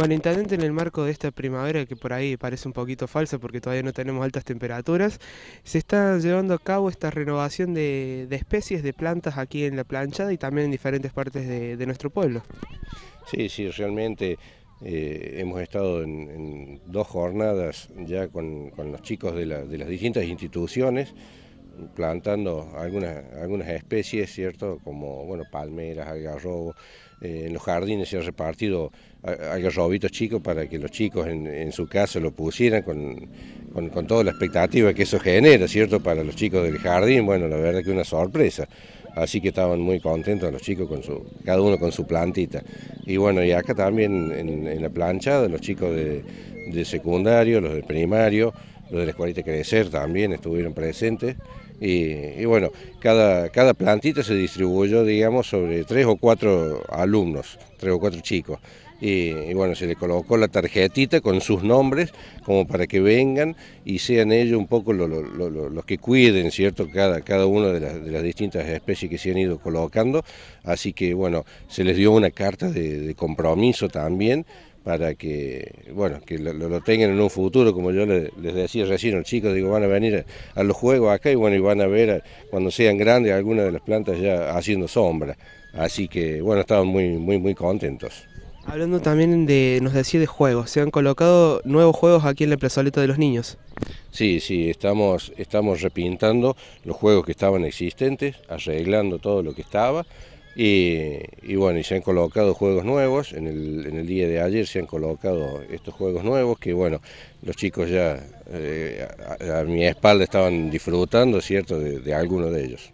Bueno, intendente, en el marco de esta primavera, que por ahí parece un poquito falso porque todavía no tenemos altas temperaturas, se está llevando a cabo esta renovación de, especies de plantas aquí en la planchada y también en diferentes partes de, nuestro pueblo. Sí, sí, realmente eh, hemos estado en, dos jornadas ya con, los chicos de las distintas instituciones plantando algunas, algunas especies, ¿cierto? Como, bueno, palmeras, algarrobo. Eh, en los jardines se ha repartido algarrobitos chicos para que los chicos en, su casa lo pusieran con, toda la expectativa que eso genera, ¿cierto? Para los chicos del jardín, bueno, la verdad que una sorpresa. Así que estaban muy contentos los chicos, con su, cada uno con su plantita. Y bueno, y acá también en, la planchada, los chicos de secundario, los de primario, los de la Escuelita Crecer también estuvieron presentes. Y, bueno, cada, cada plantita se distribuyó, digamos, sobre tres o cuatro alumnos, tres o cuatro chicos. Y, bueno, se le colocó la tarjetita con sus nombres como para que vengan y sean ellos un poco los que cuiden, ¿cierto? Cada, cada una de, las, distintas especies que se han ido colocando. Así que bueno, se les dio una carta de, de compromiso también para que, bueno, que lo, tengan en un futuro, como yo les, decía recién los chicos, digo, van a venir a, los juegos acá y bueno, y van a ver cuando sean grandes algunas de las plantas ya haciendo sombra. Así que bueno, estaban muy, muy, muy contentos. Hablando también de, nos decía de juegos, se han colocado nuevos juegos aquí en la plazoleta de los niños. Sí, sí, estamos, estamos repintando los juegos que estaban existentes, arreglando todo lo que estaba. Y, bueno, y se han colocado juegos nuevos, en el, día de ayer se han colocado estos juegos nuevos que bueno, los chicos ya eh, a, mi espalda estaban disfrutando, ¿cierto?, de, de alguno de ellos.